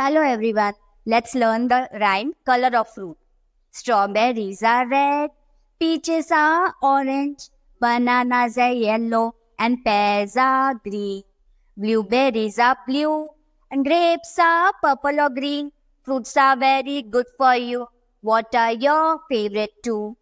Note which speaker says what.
Speaker 1: Hello everyone, let's learn the rhyme color of fruit. Strawberries are red, peaches are orange, bananas are yellow, and pears are green. Blueberries are blue, and grapes are purple or green. Fruits are very good for you. What are your favorite two?